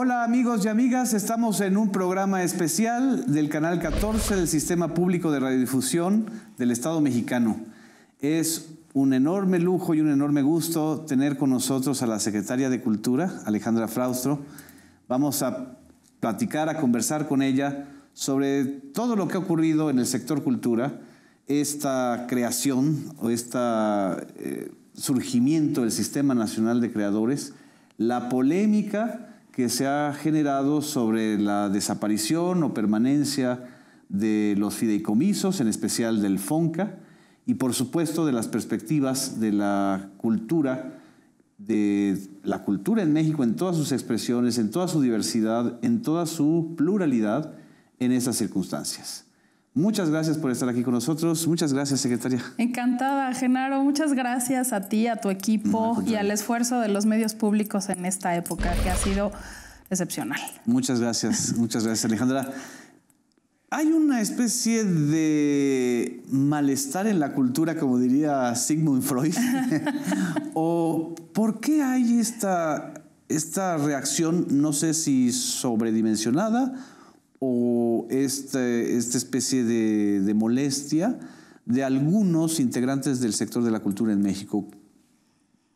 Hola amigos y amigas, estamos en un programa especial del Canal 14 del Sistema Público de Radiodifusión del Estado Mexicano. Es un enorme lujo y un enorme gusto tener con nosotros a la Secretaria de Cultura, Alejandra Fraustro. Vamos a platicar, a conversar con ella sobre todo lo que ha ocurrido en el sector cultura, esta creación o este surgimiento del Sistema Nacional de Creadores, la polémica que se ha generado sobre la desaparición o permanencia de los fideicomisos, en especial del FONCA, y por supuesto de las perspectivas de la cultura, de la cultura en México en todas sus expresiones, en toda su diversidad, en toda su pluralidad en esas circunstancias. Muchas gracias por estar aquí con nosotros. Muchas gracias, secretaria. Encantada, Genaro. Muchas gracias a ti, a tu equipo y al esfuerzo de los medios públicos en esta época que ha sido excepcional. Muchas gracias, muchas gracias, Alejandra. Hay una especie de malestar en la cultura, como diría Sigmund Freud. ¿O por qué hay esta, esta reacción, no sé si sobredimensionada o este, esta especie de, molestia de algunos integrantes del sector de la cultura en México.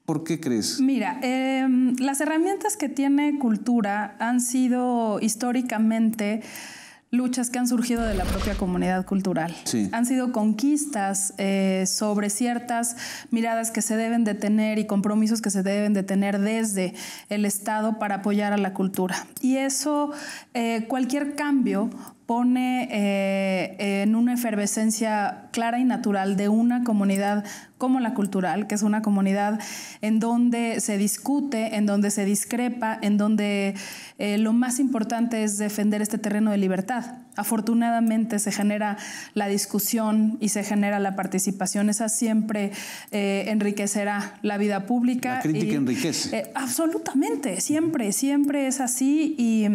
¿Por qué crees? Mira, em, las herramientas que tiene cultura han sido históricamente luchas que han surgido de la propia comunidad cultural. Han sido conquistas eh, sobre ciertas miradas que se deben de tener y compromisos que se deben de tener desde el Estado para apoyar a la cultura. Y eso, eh, cualquier cambio pone eh, en una efervescencia clara y natural de una comunidad como la cultural, que es una comunidad en donde se discute, en donde se discrepa, en donde eh, lo más importante es defender este terreno de libertad. Afortunadamente se genera la discusión y se genera la participación. Esa siempre eh, enriquecerá la vida pública. La crítica enriquece. absolutamente, siempre, siempre es así y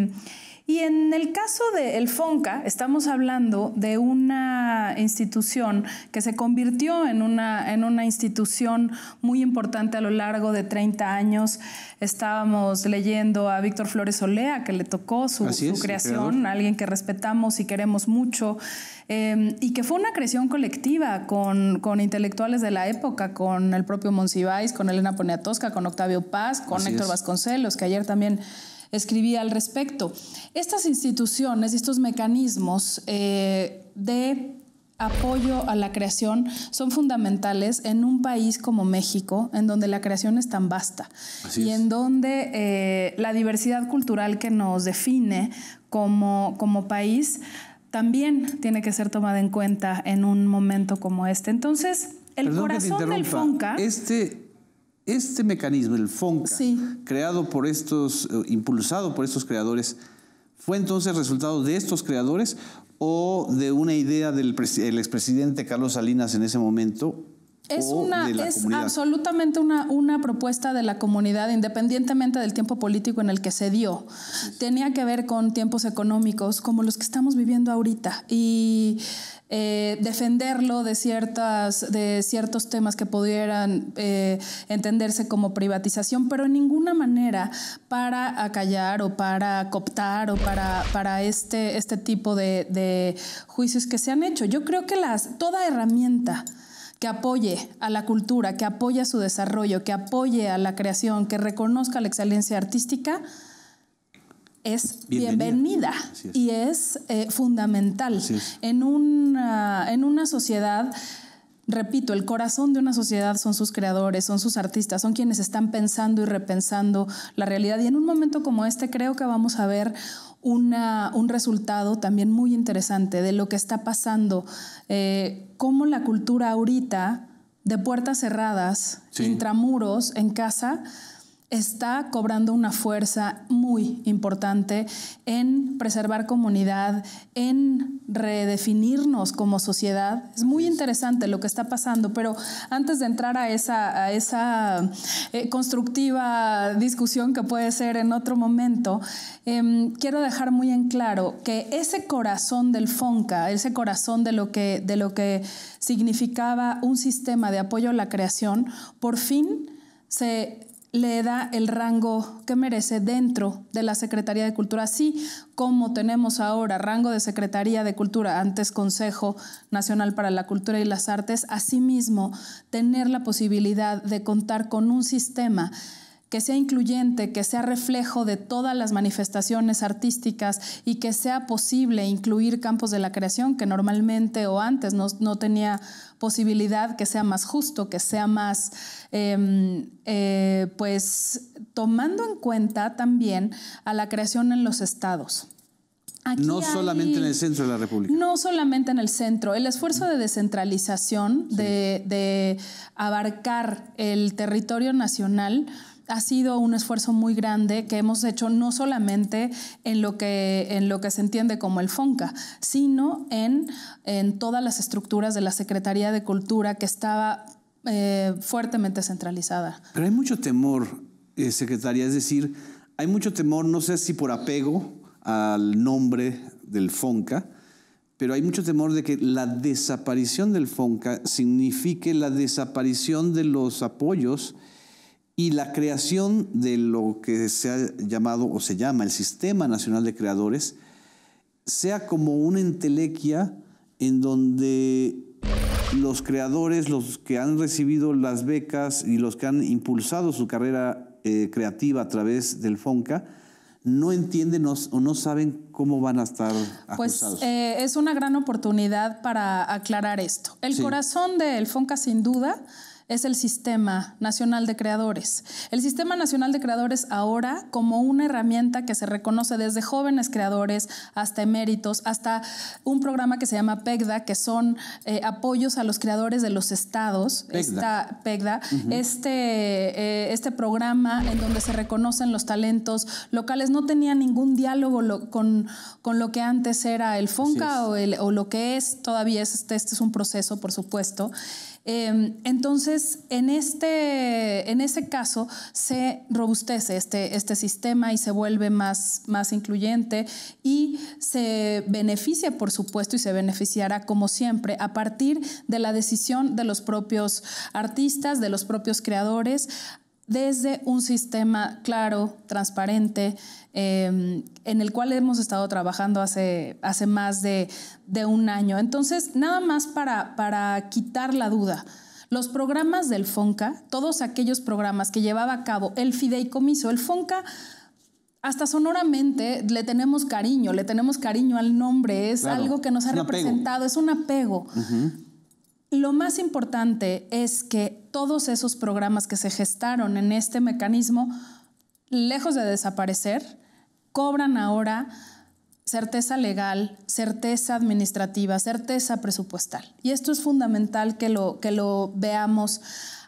y en el caso del El FONCA, estamos hablando de una institución que se convirtió en una, en una institución muy importante a lo largo de 30 años. Estábamos leyendo a Víctor Flores Olea, que le tocó su, creación, alguien que respetamos y queremos mucho, em, y que fue una creación colectiva con, intelectuales de la época, con el propio Monsiváis, con Elena Poniatowska, con Octavio Paz, con Héctor Vasconcelos, que ayer también escribía al respecto. Estas instituciones, estos mecanismos eh, de apoyo a la creación son fundamentales en un país como México, en donde la creación es tan vasta y en donde eh, la diversidad cultural que nos define como, como país también tiene que ser tomada en cuenta en un momento como este. Entonces, el corazón del FONCA... Este este mecanismo, el FONCA, creado por estos, eh, impulsado por estos creadores, ¿fue entonces resultado de estos creadores o de una idea del expresidente Carlos Salinas en ese momento es, una, es absolutamente una, propuesta de la comunidad, independientemente del tiempo político en el que se dio. Tenía que ver con tiempos económicos como los que estamos viviendo ahorita y eh, defenderlo de, ciertas, de ciertos temas que pudieran eh, entenderse como privatización, pero en ninguna manera para acallar o para cooptar o para, para este, este tipo de, de juicios que se han hecho. Yo creo que las, toda herramienta, que apoye a la cultura, que apoye a su desarrollo, que apoye a la creación, que reconozca la excelencia artística, es bienvenida, y es eh, fundamental. En, en una sociedad, repito, el corazón de una sociedad son sus creadores, son sus artistas, son quienes están pensando y repensando la realidad. Y en un momento como este creo que vamos a ver un resultado también muy interesante de lo que está pasando, eh, cómo la cultura ahorita de puertas cerradas, intramuros, en casa, está cobrando una fuerza muy importante en preservar comunidad, en redefinirnos como sociedad. Es muy interesante lo que está pasando, pero antes de entrar a esa, a esa eh, constructiva discusión que puede ser en otro momento, em, quiero dejar muy en claro que ese corazón del FONCA, ese corazón de lo, que, de lo que significaba un sistema de apoyo a la creación, por fin se le da el rango que merece dentro de la Secretaría de Cultura, así como tenemos ahora rango de Secretaría de Cultura, antes Consejo Nacional para la Cultura y las Artes, asimismo tener la posibilidad de contar con un sistema que sea incluyente, que sea reflejo de todas las manifestaciones artísticas y que sea posible incluir campos de la creación que normalmente o antes no, tenía posibilidad, que sea más justo, que sea más, em, eh, pues tomando en cuenta también a la creación en los estados. no solamente en el centro de la República. No solamente en el centro. El esfuerzo de descentralización, de, abarcar el territorio nacional, ha sido un esfuerzo muy grande que hemos hecho no solamente en lo que, en lo que se entiende como el FONCA, sino en, en todas las estructuras de la Secretaría de Cultura que estaba eh, fuertemente centralizada. Pero hay mucho temor, eh, Secretaría, secretaria, es decir, hay mucho temor, no sé si por apego al nombre del FONCA, pero hay mucho temor de que la desaparición del FONCA signifique la desaparición de los apoyos y la creación de lo que se ha llamado o se llama el Sistema Nacional de Creadores sea como una entelequia en donde los creadores, los que han recibido las becas y los que han impulsado su carrera eh, creativa a través del FONCA, no entienden o, no saben cómo van a estar Pues eh, es una gran oportunidad para aclarar esto. El corazón del FONCA, sin duda, es el Sistema Nacional de Creadores. El Sistema Nacional de Creadores ahora como una herramienta que se reconoce desde jóvenes creadores hasta eméritos, hasta un programa que se llama PEGDA, que son eh, apoyos a los creadores de los estados. Esta, PEGDA este, eh, este programa en donde se reconocen los talentos locales no tenía ningún diálogo con, lo que antes era el FONCA o, lo que es, todavía este, este es un proceso, por supuesto. Em, entonces, en este, en ese caso, se robustece este, este sistema y se vuelve más, más incluyente y se beneficia, por supuesto, y se beneficiará como siempre a partir de la decisión de los propios artistas, de los propios creadores, desde un sistema claro, transparente, em, en el cual hemos estado trabajando hace, más de, un año. Entonces, nada más para, quitar la duda. Los programas del FONCA, todos aquellos programas que llevaba a cabo el fideicomiso, el FONCA hasta sonoramente le tenemos cariño, le tenemos cariño al nombre, es algo que nos ha representado, es un apego. Lo más importante es que todos esos programas que se gestaron en este mecanismo, lejos de desaparecer, cobran ahora certeza legal, certeza administrativa, certeza presupuestal. Y esto es fundamental que lo, que lo veamos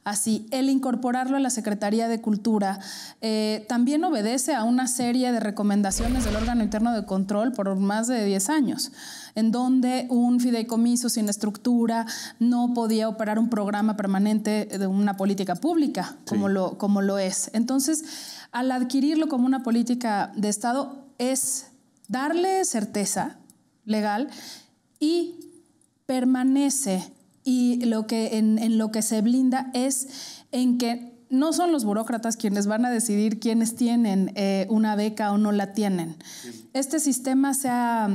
así. El incorporarlo a la Secretaría de Cultura eh, también obedece a una serie de recomendaciones del órgano interno de control por más de 10 años, en donde un fideicomiso sin estructura no podía operar un programa permanente de una política pública, como, lo, como lo es. Entonces, al adquirirlo como una política de Estado, es darle certeza legal y permanece y lo que, en, lo que se blinda es en que no son los burócratas quienes van a decidir quiénes tienen eh, una beca o no la tienen. Este sistema se ha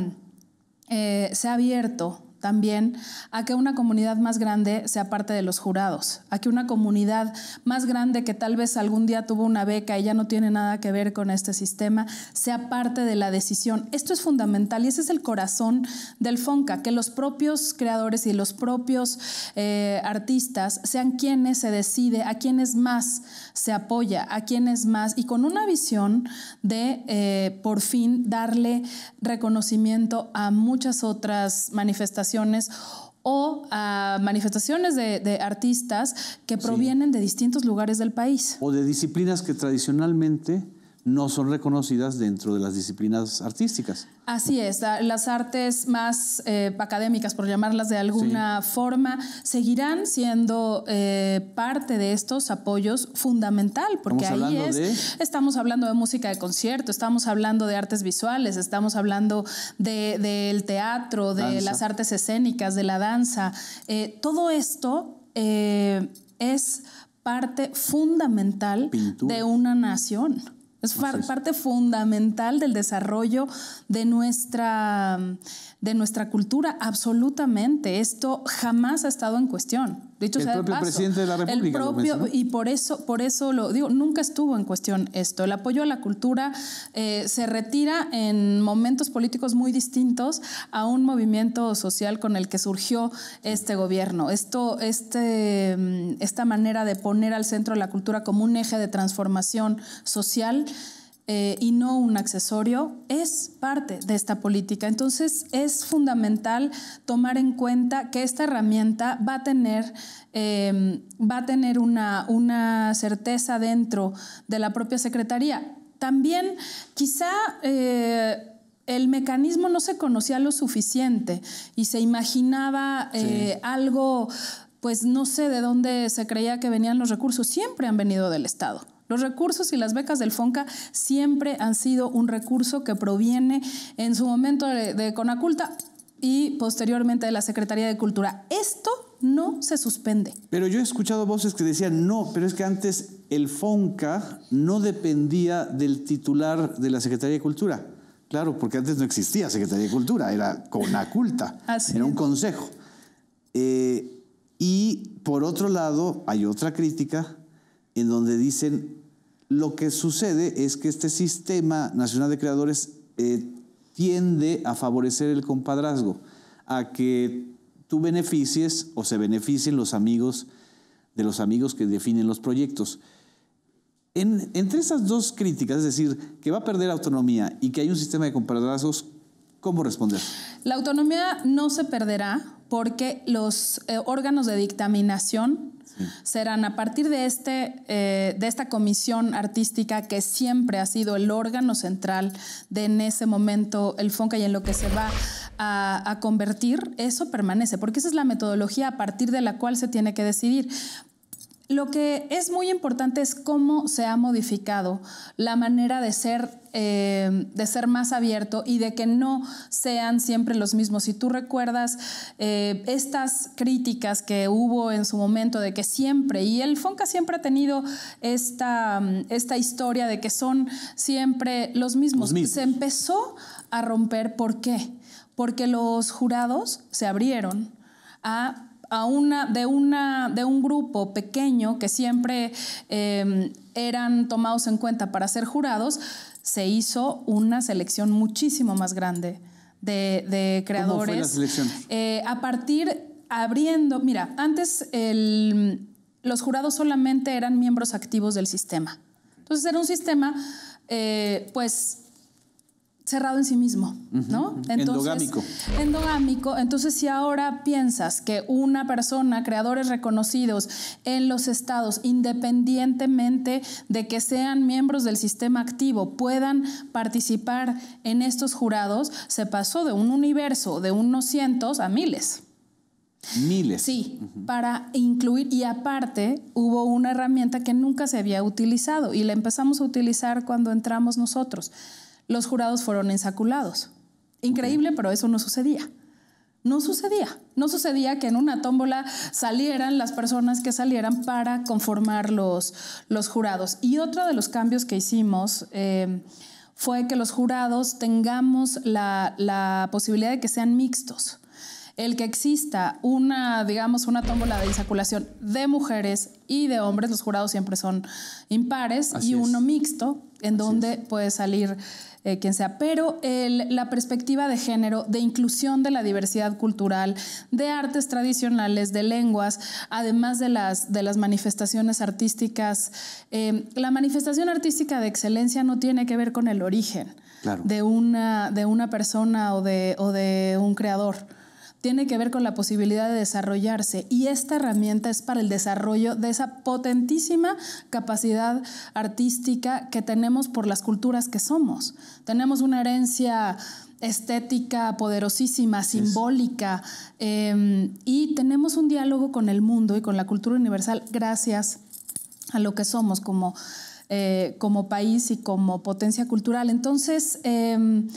eh, abierto también a que una comunidad más grande sea parte de los jurados, a que una comunidad más grande que tal vez algún día tuvo una beca y ya no tiene nada que ver con este sistema, sea parte de la decisión. Esto es fundamental y ese es el corazón del FONCA, que los propios creadores y los propios eh, artistas sean quienes se decide, a quienes más se apoya, a quienes más, y con una visión de eh, por fin darle reconocimiento a muchas otras manifestaciones o a ah, manifestaciones de, artistas que provienen de distintos lugares del país. O de disciplinas que tradicionalmente no son reconocidas dentro de las disciplinas artísticas. Así es, las artes más eh, académicas, por llamarlas de alguna forma, seguirán siendo eh, parte de estos apoyos fundamental, porque ahí es, estamos hablando de música de concierto, estamos hablando de artes visuales, estamos hablando del teatro, de las artes escénicas, de la danza. Eh, todo esto es parte fundamental de una nación. Es parte fundamental del desarrollo de nuestra de nuestra cultura, absolutamente. Esto jamás ha estado en cuestión. el propio presidente de la República. y por eso, por eso lo digo, nunca estuvo en cuestión esto. El apoyo a la cultura eh, se retira en momentos políticos muy distintos a un movimiento social con el que surgió este gobierno. Esto, este, mm, esta manera de poner al centro la cultura como un eje de transformación social. Eh, y no un accesorio es parte de esta política. Entonces es fundamental tomar en cuenta que esta herramienta va a tener, em, una, certeza dentro de la propia Secretaría. También quizá... Eh, el mecanismo no se conocía lo suficiente y se imaginaba eh, algo, pues no sé de dónde se creía que venían los recursos, siempre han venido del Estado. Los recursos y las becas del FONCA siempre han sido un recurso que proviene en su momento de, Conaculta y posteriormente de la Secretaría de Cultura. Esto no se suspende. Pero yo he escuchado voces que decían, no, pero es que antes el FONCA no dependía del titular de la Secretaría de Cultura. Claro, porque antes no existía Secretaría de Cultura, era Conaculta, era un consejo. Eh, y por otro lado, hay otra crítica en donde dicen, lo que sucede es que este sistema nacional de creadores eh, tiende a favorecer el compadrazgo, a que tú beneficies o se beneficien los amigos de los amigos que definen los proyectos. entre esas dos críticas, es decir, que va a perder autonomía y que hay un sistema de compadrazgos, ¿Cómo responder? La autonomía no se perderá porque los eh, órganos de dictaminación serán a partir de, este, eh, de esta comisión artística que siempre ha sido el órgano central de en ese momento el FONCA y en lo que se va a convertir, eso permanece, porque esa es la metodología a partir de la cual se tiene que decidir. Lo que es muy importante es cómo se ha modificado la manera de ser, eh, de ser más abierto y de que no sean siempre los mismos. Si tú recuerdas eh, estas críticas que hubo en su momento de que siempre, y el Fonca siempre ha tenido esta, esta historia de que son siempre Los mismos. Se empezó a romper, ¿por qué? Porque los jurados se abrieron a a una, de, una, de un grupo pequeño que siempre em, eran tomados en cuenta para ser jurados, se hizo una selección muchísimo más grande de, creadores. ¿Cómo fue la selección? Eh, a partir, abriendo, mira, antes los jurados solamente eran miembros activos del sistema. Entonces era un sistema, eh, pues cerrado en sí mismo, ¿no? endogámico. Endogámico. Entonces, si ahora piensas que una persona, creadores reconocidos en los estados, independientemente de que sean miembros del sistema activo, puedan participar en estos jurados, se pasó de un universo de unos cientos a miles. Miles. Sí, para incluir y aparte hubo una herramienta que nunca se había utilizado y la empezamos a utilizar cuando entramos nosotros los jurados fueron ensaculados. Increíble, pero eso no sucedía. No sucedía. No sucedía que en una tómbola salieran las personas que salieran para conformar los, los jurados. Y otro de los cambios que hicimos eh, fue que los jurados tengamos la, posibilidad de que sean mixtos. El que exista una, digamos, una tómbola de insaculación de mujeres y de hombres, los jurados siempre son impares, y uno mixto, en donde puede salir eh, quien sea, pero la perspectiva de género, de inclusión de la diversidad cultural, de artes tradicionales, de lenguas, además de las, manifestaciones artísticas. Em, la manifestación artística de excelencia no tiene que ver con el origen de, una, persona o de un creador tiene que ver con la posibilidad de desarrollarse y esta herramienta es para el desarrollo de esa potentísima capacidad artística que tenemos por las culturas que somos. Tenemos una herencia estética poderosísima, simbólica, em, y tenemos un diálogo con el mundo y con la cultura universal gracias a lo que somos como, eh, como país y como potencia cultural. Entonces, em,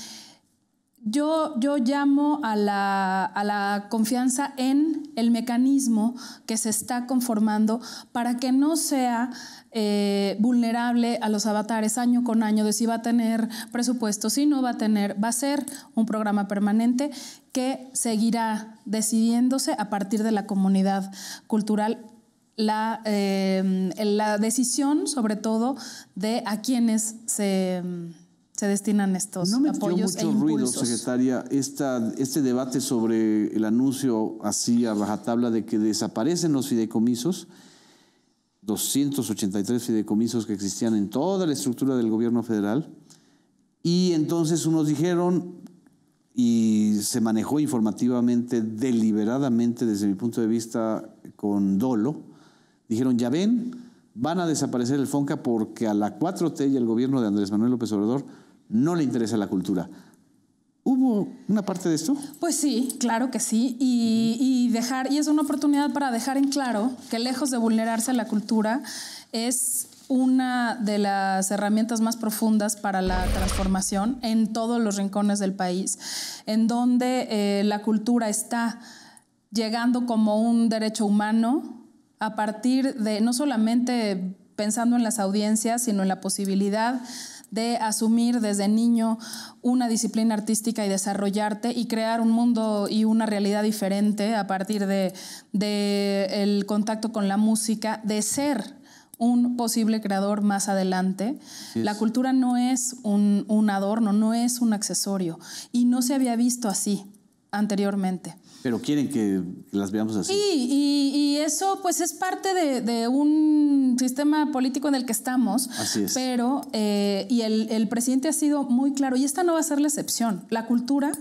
yo, yo, llamo a la, confianza en el mecanismo que se está conformando para que no sea eh, vulnerable a los avatares año con año de si va a tener presupuesto, si no va a tener, va a ser un programa permanente que seguirá decidiéndose a partir de la comunidad cultural la, eh, la decisión sobre todo de a quienes se se destinan estos no me apoyos mucho e ruido, secretaria, esta, este debate sobre el anuncio así a rajatabla de que desaparecen los fideicomisos, 283 fideicomisos que existían en toda la estructura del gobierno federal, y entonces unos dijeron, y se manejó informativamente, deliberadamente, desde mi punto de vista, con dolo, dijeron, ya ven, van a desaparecer el FONCA porque a la 4T y el gobierno de Andrés Manuel López Obrador no le interesa la cultura. ¿Hubo una parte de esto? Pues sí, claro que sí. Y, dejar, y es una oportunidad para dejar en claro que lejos de vulnerarse a la cultura, es una de las herramientas más profundas para la transformación en todos los rincones del país, en donde eh, la cultura está llegando como un derecho humano a partir de no solamente pensando en las audiencias, sino en la posibilidad de asumir desde niño una disciplina artística y desarrollarte y crear un mundo y una realidad diferente a partir de, el contacto con la música, de ser un posible creador más adelante. la cultura no es un, adorno, no es un accesorio y no se había visto así anteriormente pero quieren que las veamos así. Sí, y, eso pues es parte de, un sistema político en el que estamos. Así es. Pero, eh, y el, el presidente ha sido muy claro, y esta no va a ser la excepción. La cultura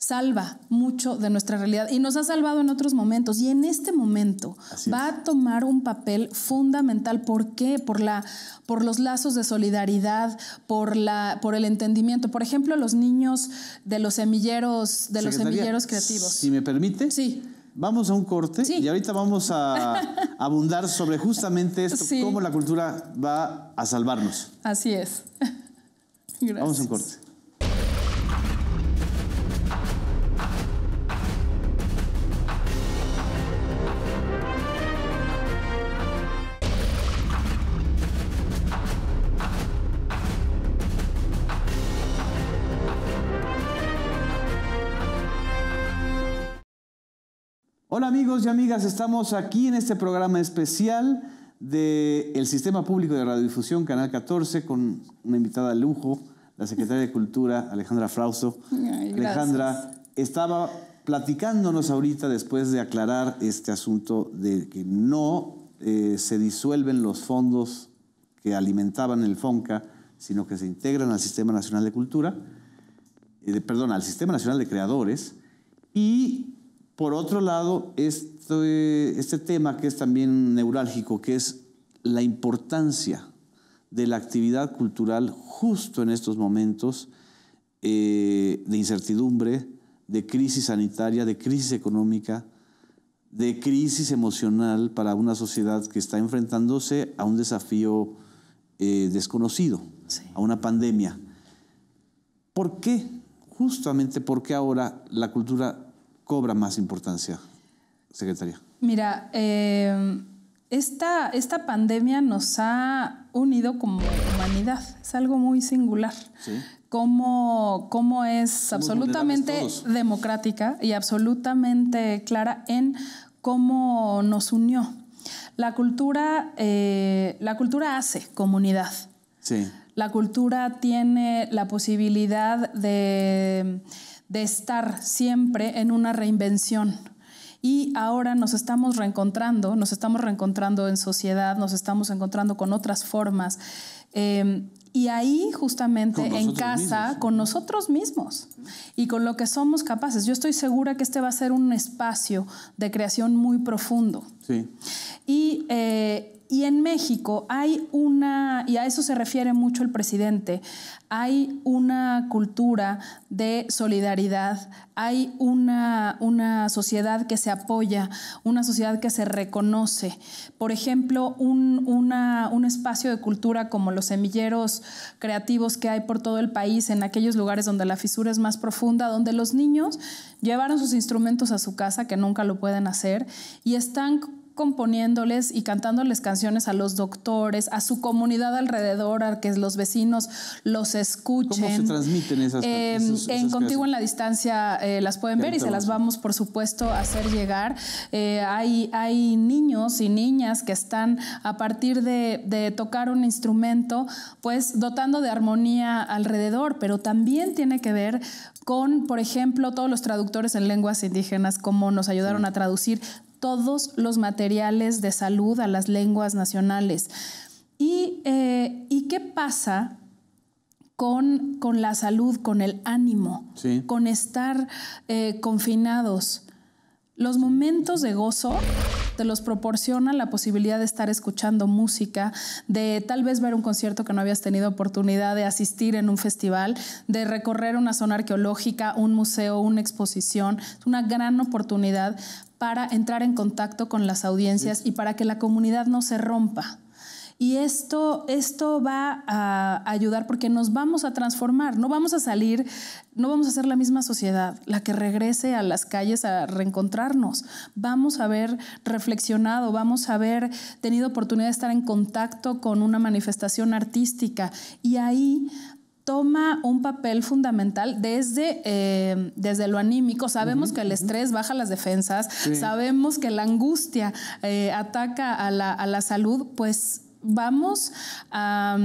salva mucho de nuestra realidad y nos ha salvado en otros momentos. Y en este momento va a tomar un papel fundamental. ¿Por qué? Por, la, por los lazos de solidaridad, por, la, por el entendimiento. Por ejemplo, los niños de los semilleros, de los semilleros creativos. Si me permite. Sí. Vamos a un corte y ahorita vamos a abundar sobre justamente esto, cómo la cultura va a salvarnos. Así es. Vamos a un corte. amigos y amigas? Estamos aquí en este programa especial del Sistema Público de Radiodifusión, Canal 14, con una invitada de lujo, la secretaria de Cultura, Alejandra Frauso. Alejandra, estaba platicándonos ahorita después de aclarar este asunto de que no eh, se disuelven los fondos que alimentaban el FONCA, sino que se integran al Sistema Nacional de Cultura, eh, perdón, al Sistema Nacional de Creadores, y por otro lado, este, este, tema que es también neurálgico, que es la importancia de la actividad cultural justo en estos momentos eh, de incertidumbre, de crisis sanitaria, de crisis económica, de crisis emocional para una sociedad que está enfrentándose a un desafío eh, desconocido, a una pandemia. ¿Por qué? Justamente porque ahora la cultura cobra más importancia, secretaria? Mira, eh, esta, esta pandemia nos ha unido como humanidad. Es algo muy singular. ¿Sí? Cómo, es absolutamente democrática y absolutamente clara en cómo nos unió. La cultura, eh, la cultura hace comunidad. Sí. La cultura tiene la posibilidad de de estar siempre en una reinvención. Y ahora nos estamos reencontrando, nos estamos reencontrando en sociedad, nos estamos encontrando con otras formas. Em, y ahí justamente en casa, con nosotros mismos y con lo que somos capaces. Yo estoy segura que este va a ser un espacio de creación muy profundo. Sí. Y eh, y en México hay una, y a eso se refiere mucho el presidente, hay una cultura de solidaridad, hay una, una sociedad que se apoya, una sociedad que se reconoce. Por ejemplo, un, un espacio de cultura como los semilleros creativos que hay por todo el país, en aquellos lugares donde la fisura es más profunda, donde los niños llevaron sus instrumentos a su casa, que nunca lo pueden hacer, y están componiéndoles y cantándoles canciones a los doctores, a su comunidad alrededor, a que los vecinos los escuchen. ¿Cómo se transmiten esas, eh, En Contigo en la Distancia eh, las pueden ver y se las vamos, por supuesto, a hacer llegar. Eh, hay, hay niños y niñas que están, a partir de, tocar un instrumento, pues dotando de armonía alrededor, pero también tiene que ver con, por ejemplo, todos los traductores en lenguas indígenas, cómo nos ayudaron a traducir todos los materiales de salud a las lenguas nacionales. ¿Y, eh, qué pasa con, con, la salud, con el ánimo, con estar eh, confinados? Los momentos de gozo te los proporciona la posibilidad de estar escuchando música, de tal vez ver un concierto que no habías tenido oportunidad de asistir en un festival, de recorrer una zona arqueológica, un museo, una exposición. Es una gran oportunidad para entrar en contacto con las audiencias y para que la comunidad no se rompa. Y esto, esto va a ayudar porque nos vamos a transformar, no vamos a salir, no vamos a ser la misma sociedad, la que regrese a las calles a reencontrarnos. Vamos a haber reflexionado, vamos a haber tenido oportunidad de estar en contacto con una manifestación artística y ahí toma un papel fundamental desde, eh, desde lo anímico. Sabemos que el estrés baja las defensas, sabemos que la angustia eh, ataca a la, a la salud, pues vamos a,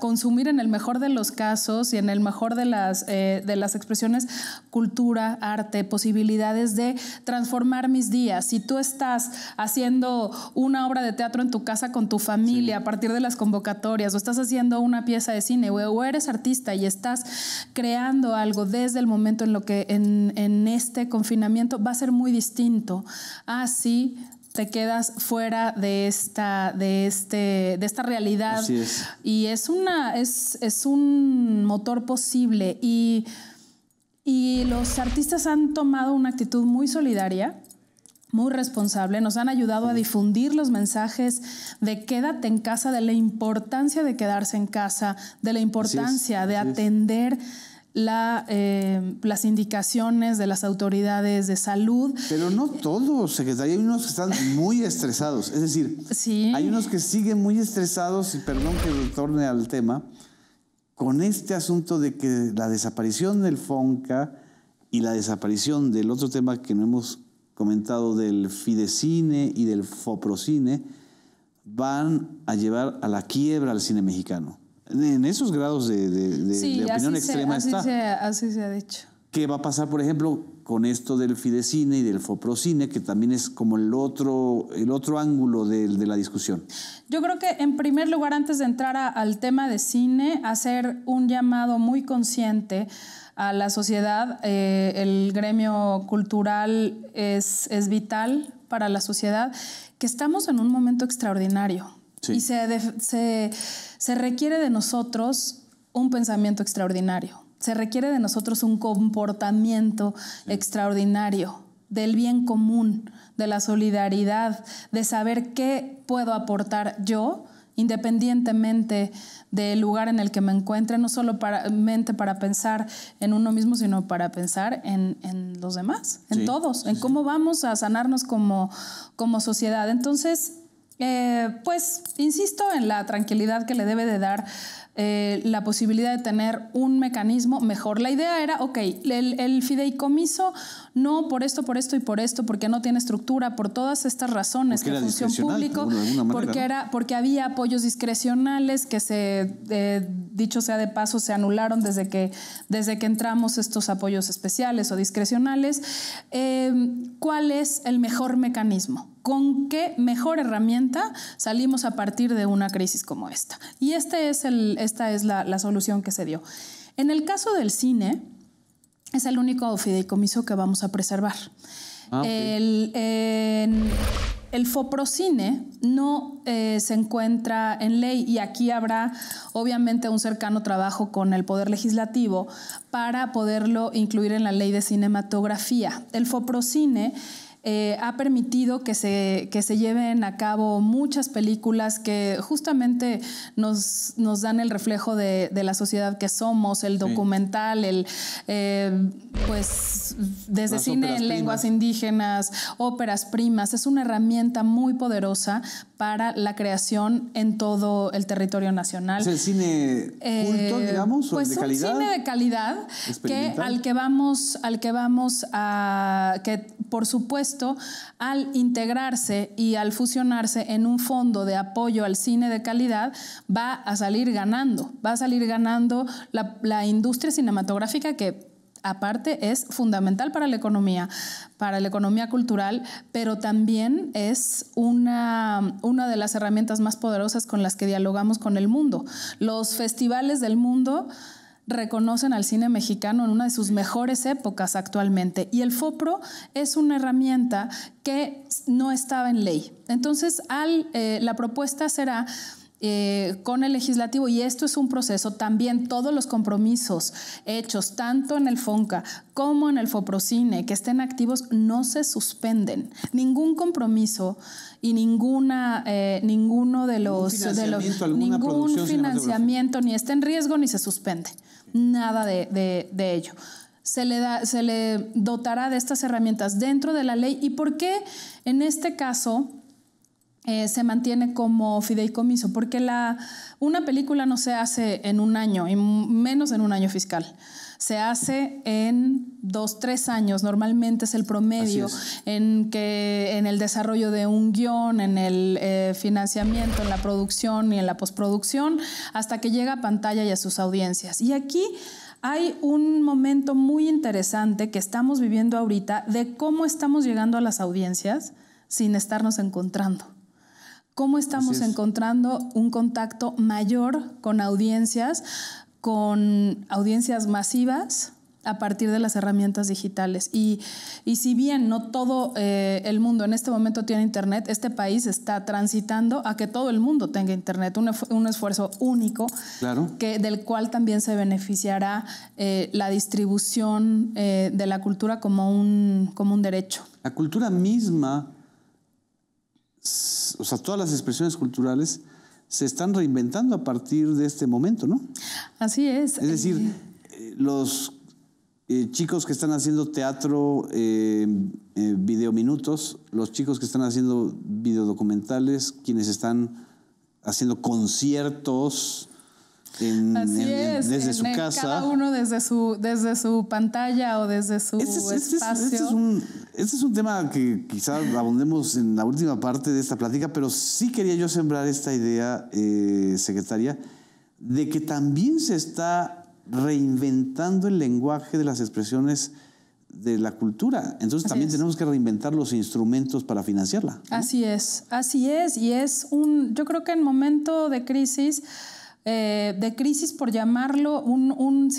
consumir en el mejor de los casos y en el mejor de las, eh, de las expresiones cultura, arte, posibilidades de transformar mis días. Si tú estás haciendo una obra de teatro en tu casa con tu familia a partir de las convocatorias o estás haciendo una pieza de cine o, eres artista y estás creando algo desde el momento en lo que en, este confinamiento va a ser muy distinto así ah, te quedas fuera de esta, de este, de esta realidad. Y es una, es, un motor posible. Y, y los artistas han tomado una actitud muy solidaria muy responsable, nos han ayudado a difundir los mensajes de quédate en casa, de la importancia de quedarse en casa, de la importancia de atender. Eh, las indicaciones de las autoridades de salud. Pero no todos, secretaria. Hay unos que están muy estresados. Es decir, hay unos que siguen muy estresados, y perdón que retorne al tema, con este asunto de que la desaparición del FONCA y la desaparición del otro tema que no hemos comentado del Fidecine y del Foprocine van a llevar a la quiebra al cine mexicano en esos grados de, opinión extrema está. Sí, así se ha dicho. ¿Qué va a pasar, por ejemplo, con esto del Fidecine y del Foprocine, que también es como el otro, el otro ángulo de, la discusión? Yo creo que, en primer lugar, antes de entrar al tema de cine, hacer un llamado muy consciente a la sociedad. Eh, el gremio cultural es, es vital para la sociedad, que estamos en un momento extraordinario y se, se, requiere de nosotros un pensamiento extraordinario. Se requiere de nosotros un comportamiento extraordinario del bien común, de la solidaridad, de saber qué puedo aportar yo independientemente del lugar en el que me encuentre, no solo para, mente para pensar en uno mismo, sino para pensar en, los demás, en todos, en cómo vamos a sanarnos como, como sociedad. Entonces, eh, pues, insisto en la tranquilidad que le debe de dar eh, la posibilidad de tener un mecanismo mejor. La idea era, ok, el fideicomiso no por esto, por esto y por esto, porque no tiene estructura, por todas estas razones que de función público, porque, era, porque había apoyos discrecionales que se, eh, dicho sea de paso, se anularon desde que, desde que entramos estos apoyos especiales o discrecionales. Em, ¿Cuál es el mejor mecanismo? con qué mejor herramienta salimos a partir de una crisis como esta. Y este es esta es la, solución que se dio. En el caso del cine, es el único fideicomiso que vamos a preservar. Ah, el, Foprocine no eh, se encuentra en ley y aquí habrá obviamente un cercano trabajo con el Poder Legislativo para poderlo incluir en la ley de cinematografía. El Foprocine eh, ha permitido que se, se lleven a cabo muchas películas que justamente nos, dan el reflejo de, la sociedad que somos, el documental, el eh, pues desde cine en lenguas indígenas, óperas primas, es una herramienta muy poderosa para la creación en todo el territorio nacional. el cine culto, eh, digamos, pues de calidad? Un cine de calidad que al que vamos, al que vamos a que por supuesto al integrarse y al fusionarse en un fondo de apoyo al cine de calidad, va a salir ganando. Va a salir ganando la, industria cinematográfica que aparte es fundamental para la economía, para la economía cultural, pero también es una, una de las herramientas más poderosas con las que dialogamos con el mundo. Los festivales del mundo reconocen al cine mexicano en una de sus mejores épocas actualmente. Y el FOPRO es una herramienta que no estaba en ley. Entonces, al, eh, la propuesta será eh, con el legislativo y esto es un proceso. También todos los compromisos hechos tanto en el FONCA como en el FOPROCINE que estén activos no se suspenden. Ningún compromiso y ninguna, eh, ninguno de los... de ningún financiamiento ni está en riesgo ni se suspende. Nada de, ello se le, se le dotará de estas herramientas dentro de la ley. ¿Y por qué en este caso eh, se mantiene como fideicomiso, porque la, una película no se hace en un año, y menos en un año fiscal. Se hace en dos, tres años, normalmente es el promedio en que en el desarrollo de un guión, en el eh, financiamiento, en la producción y en la postproducción, hasta que llega a pantalla y a sus audiencias. Y aquí hay un momento muy interesante que estamos viviendo ahorita de cómo estamos llegando a las audiencias sin estarnos encontrando cómo estamos encontrando un contacto mayor con audiencias, con audiencias masivas a partir de las herramientas digitales. Y, si bien no todo eh, el mundo en este momento tiene Internet, este país está transitando a que todo el mundo tenga Internet, un, esfuerzo único que, del cual también se beneficiará eh, la distribución eh, de la cultura como un, como un derecho. La cultura misma o sea, todas las expresiones culturales se están reinventando a partir de este momento, ¿no? Así es. Es decir, eh, eh, los eh, chicos que están haciendo teatro, eh, videominutos, los chicos que están haciendo videodocumentales, quienes están haciendo conciertos, desde su casa. Cada uno desde su, desde su pantalla o desde su espacio. este, es un, tema que quizás abundemos en la última parte de esta plática, pero sí quería yo sembrar esta idea, eh, secretaria, de que también se está reinventando el lenguaje de las expresiones de la cultura. Entonces también tenemos que reinventar los instrumentos para financiarla. Así es, así es. Y es un, yo creo que en momento de crisis eh, de crisis, por llamarlo, un, un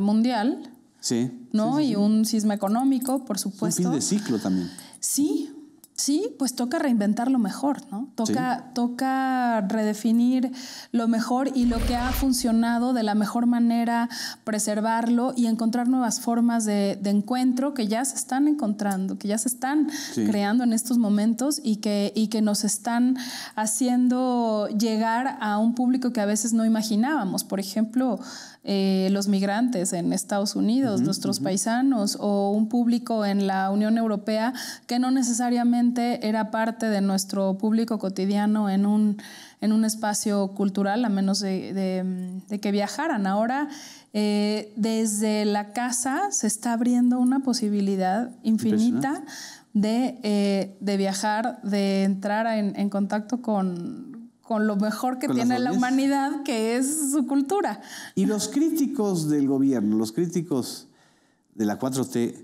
mundial. Sí. ¿No? Y un sisma económico, por supuesto. Un fin de ciclo también. Sí, Sí, pues toca reinventar lo mejor, ¿no? Toca, toca redefinir lo mejor y lo que ha funcionado de la mejor manera, preservarlo y encontrar nuevas formas de, encuentro que ya se están encontrando, que ya se están creando en estos momentos y que, que nos están haciendo llegar a un público que a veces no imaginábamos. Por ejemplo, eh, los migrantes en Estados Unidos, nuestros paisanos o un público en la Unión Europea que no necesariamente era parte de nuestro público cotidiano en un, en un espacio cultural, a menos de, que viajaran. Ahora, eh, desde la casa se está abriendo una posibilidad infinita de, eh, de, viajar, de entrar en, contacto con lo mejor que tiene la humanidad, que es su cultura. Y los críticos del gobierno, los críticos de la 4T,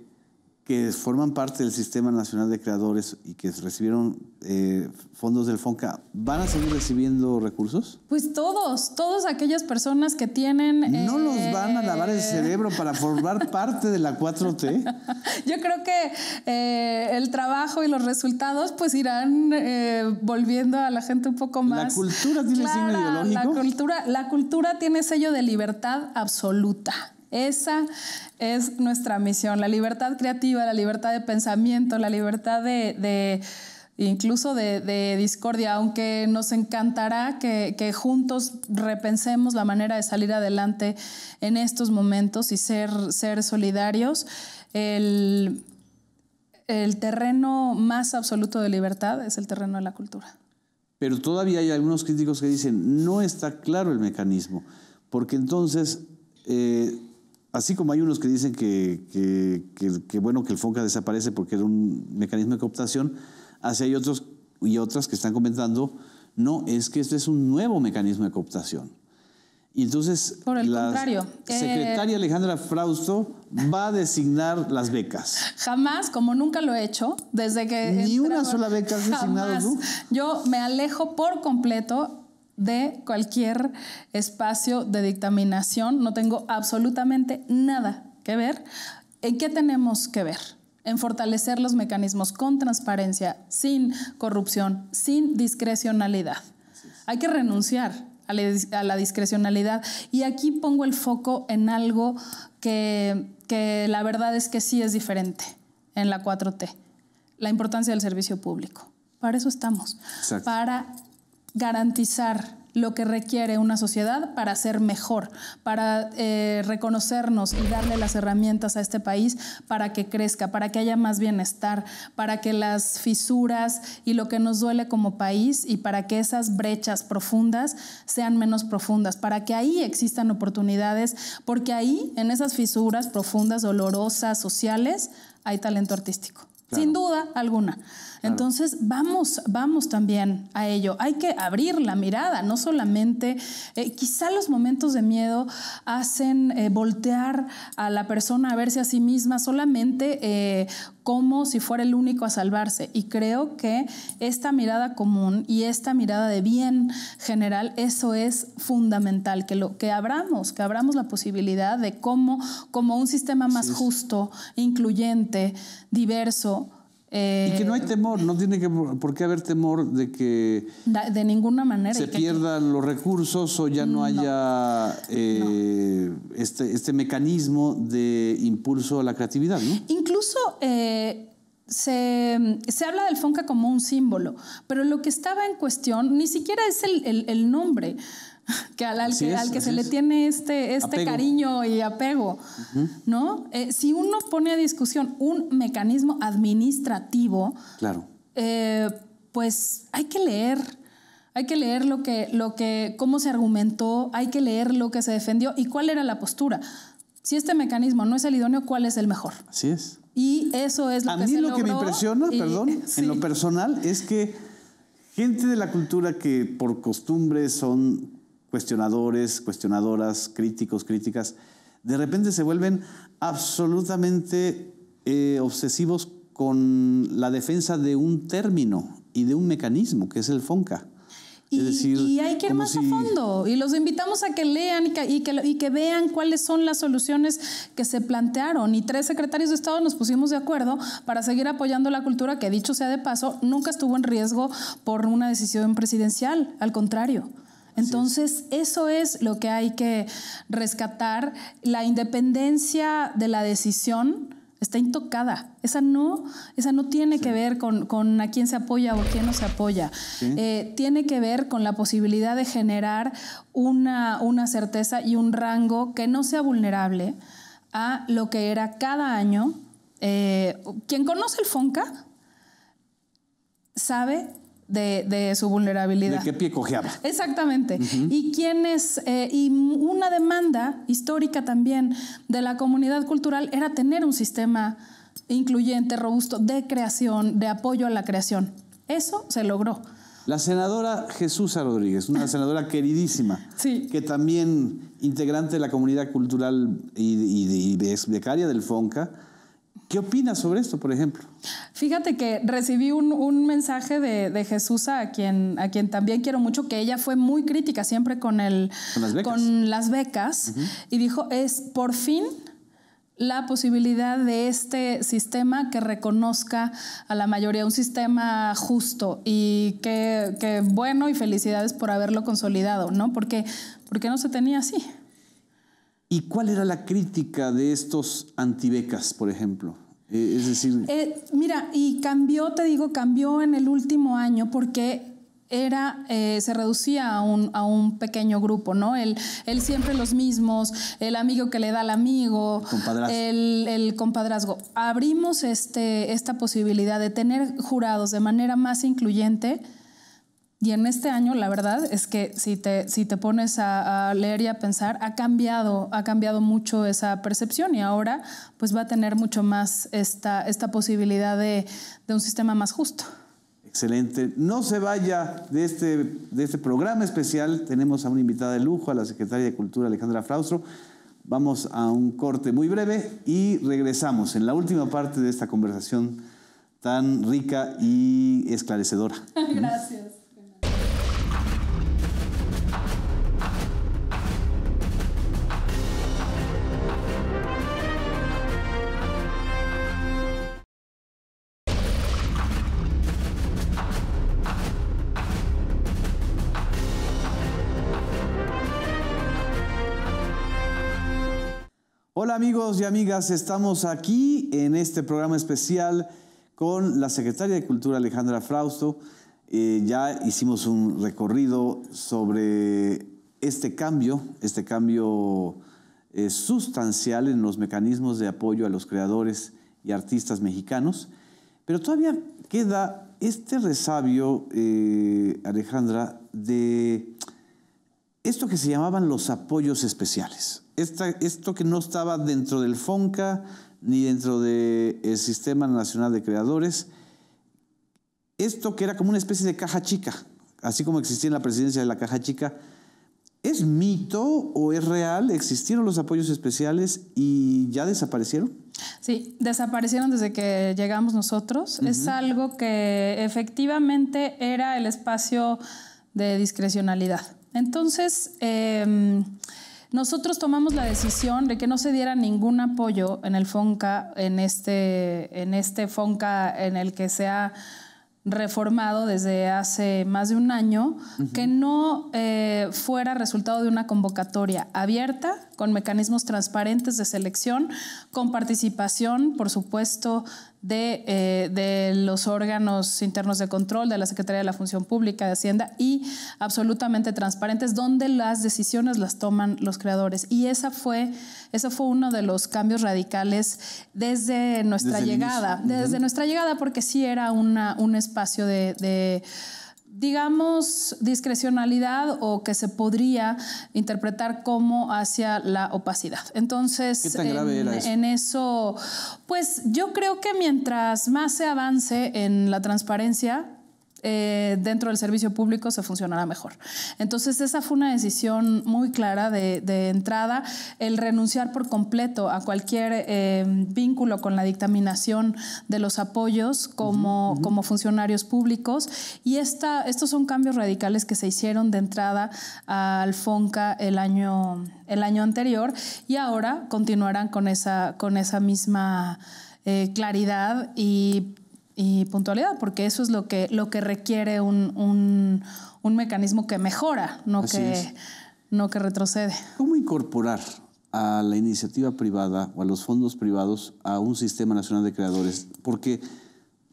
que forman parte del Sistema Nacional de Creadores y que recibieron eh, fondos del FONCA, ¿van a seguir recibiendo recursos? Pues todos, todas aquellas personas que tienen... ¿No los eh, van a lavar el cerebro para formar parte de la 4T? Yo creo que eh, el trabajo y los resultados pues irán volviendo a la gente un poco más... ¿La cultura La cultura, la cultura tiene sello de libertad absoluta. Esa es nuestra misión, la libertad creativa, la libertad de pensamiento, la libertad de, incluso de, discordia, aunque nos encantará que, juntos repensemos la manera de salir adelante en estos momentos y ser, ser solidarios. El, terreno más absoluto de libertad es el terreno de la cultura. Pero todavía hay algunos críticos que dicen, no está claro el mecanismo, porque entonces eh, Así como hay unos que dicen que, bueno, que el Fonca desaparece porque era un mecanismo de cooptación, así hay otros y otras que están comentando, no, es que este es un nuevo mecanismo de cooptación. Y entonces, Por el la eh, secretaria Alejandra Frausto va a designar las becas. Jamás, como nunca lo he hecho, desde que... Ni una sola beca has designado Yo me alejo por completo de cualquier espacio de dictaminación, no tengo absolutamente nada que ver. ¿En qué tenemos que ver? En fortalecer los mecanismos con transparencia, sin corrupción, sin discrecionalidad. Hay que renunciar a la, discrecionalidad. Y aquí pongo el foco en algo que, la verdad es que sí es diferente en la 4T, la importancia del servicio público. Para eso estamos, para garantizar lo que requiere una sociedad para ser mejor, para eh, reconocernos y darle las herramientas a este país para que crezca, para que haya más bienestar, para que las fisuras y lo que nos duele como país y para que esas brechas profundas sean menos profundas, para que ahí existan oportunidades, porque ahí, en esas fisuras profundas, dolorosas, sociales, hay talento artístico, sin duda alguna. Entonces, vamos, vamos también a ello. Hay que abrir la mirada, no solamente, eh, quizá los momentos de miedo hacen eh, voltear a la persona a verse a sí misma solamente eh, como si fuera el único a salvarse. Y creo que esta mirada común y esta mirada de bien general, eso es fundamental, que, lo, que abramos, que abramos la posibilidad de cómo, como un sistema más justo, incluyente, diverso, eh, y que no hay temor, no tiene que, por qué haber temor de que... De ninguna manera. Se pierdan los recursos o ya no, haya eh, este, este, mecanismo de impulso a la creatividad. Incluso eh, se, habla del Fonca como un símbolo, pero lo que estaba en cuestión ni siquiera es el, el nombre. que al, al que, se le tiene este, este cariño y apego, ¿no? Eh, si uno pone a discusión un mecanismo administrativo, claro. Eh, pues hay que leer, hay que leer lo que, lo que, cómo se argumentó, hay que leer lo que se defendió y cuál era la postura. Si este mecanismo no es el idóneo, ¿cuál es el mejor? Así es. Y eso es lo que A mí lo que me impresiona, perdón, en lo personal, es que gente de la cultura que por costumbre son cuestionadores, cuestionadoras, críticos, críticas, de repente se vuelven absolutamente eh, obsesivos con la defensa de un término y de un mecanismo, que es el FONCA. Y, hay que ir más a fondo. Y los invitamos a que lean y que, vean cuáles son las soluciones que se plantearon. Y tres secretarios de Estado nos pusimos de acuerdo para seguir apoyando la cultura que, dicho sea de paso, nunca estuvo en riesgo por una decisión presidencial. Al contrario. Entonces, eso es lo que hay que rescatar. La independencia de la decisión está intocada. Esa no, tiene que ver con, a quién se apoya o quién no se apoya. Eh, tiene que ver con la posibilidad de generar una, certeza y un rango que no sea vulnerable a lo que era cada año. Eh, quien conoce el FONCA sabe de, su vulnerabilidad. ¿De qué pie cojeaba? Exactamente. Y quienes, eh, y una demanda histórica también de la comunidad cultural era tener un sistema incluyente, robusto, de creación, de apoyo a la creación. Eso se logró. La senadora Jesús Rodríguez, una senadora queridísima, que también integrante de la comunidad cultural y, y, becaria del FONCA, ¿Qué opinas sobre esto, por ejemplo? Fíjate que recibí un, mensaje de, de Jesús, a quien, a quien también quiero mucho, que ella fue muy crítica siempre con, el, con las becas, y dijo, es por fin la posibilidad de este sistema que reconozca a la mayoría, un sistema justo y qué que bueno y felicidades por haberlo consolidado, ¿no? Porque, porque no se tenía así. ¿Y cuál era la crítica de estos antibecas, por ejemplo? Eh, es decir... Eh, mira, y cambió, te digo, cambió en el último año porque era, eh, se reducía a un, pequeño grupo, ¿no? El, siempre los mismos, el amigo que le da al amigo, El, el, compadrazgo. Abrimos este, esta posibilidad de tener jurados de manera más incluyente y en este año, la verdad es que si te, si te pones a, leer y a pensar, ha cambiado, ha cambiado mucho esa percepción y ahora pues va a tener mucho más esta, esta posibilidad de, un sistema más justo. Excelente. No se vaya de este, de este programa especial. Tenemos a una invitada de lujo, a la secretaria de Cultura Alejandra Fraustro. Vamos a un corte muy breve y regresamos en la última parte de esta conversación tan rica y esclarecedora. Gracias. Hola amigos y amigas, estamos aquí en este programa especial con la secretaria de Cultura Alejandra Frausto. Eh, ya hicimos un recorrido sobre este cambio, este cambio eh, sustancial en los mecanismos de apoyo a los creadores y artistas mexicanos, pero todavía queda este resabio, eh, Alejandra, de esto que se llamaban los apoyos especiales esto que no estaba dentro del FONCA ni dentro del eh, Sistema Nacional de Creadores, esto que era como una especie de caja chica, así como existía en la presidencia de la caja chica, ¿es mito o es real? ¿Existieron los apoyos especiales y ya desaparecieron? Sí, desaparecieron desde que llegamos nosotros. Es algo que efectivamente era el espacio de discrecionalidad. Entonces, em, nosotros tomamos la decisión de que no se diera ningún apoyo en el FONCA, en este, en este FONCA en el que se ha reformado desde hace más de un año, que no eh, fuera resultado de una convocatoria abierta, con mecanismos transparentes de selección, con participación, por supuesto, de, eh, de, los órganos internos de control, de la Secretaría de la Función Pública, de Hacienda y absolutamente transparentes, donde las decisiones las toman los creadores. Y esa fue, ese fue uno de los cambios radicales desde nuestra llegada, desde nuestra llegada, porque sí era un espacio de digamos, discrecionalidad o que se podría interpretar como hacia la opacidad. Entonces, en eso, pues yo creo que mientras más se avance en la transparencia, eh, dentro del servicio público se funcionará mejor. Entonces, esa fue una decisión muy clara de, entrada, el renunciar por completo a cualquier eh, vínculo con la dictaminación de los apoyos como, como funcionarios públicos. Y esta, estos son cambios radicales que se hicieron de entrada al FONCA el año, el año anterior y ahora continuarán con esa, con esa misma... Eh, claridad y y puntualidad, porque eso es lo que, lo que requiere un, mecanismo que mejora, no que, no que retrocede. ¿Cómo incorporar a la iniciativa privada o a los fondos privados a un sistema nacional de creadores? Porque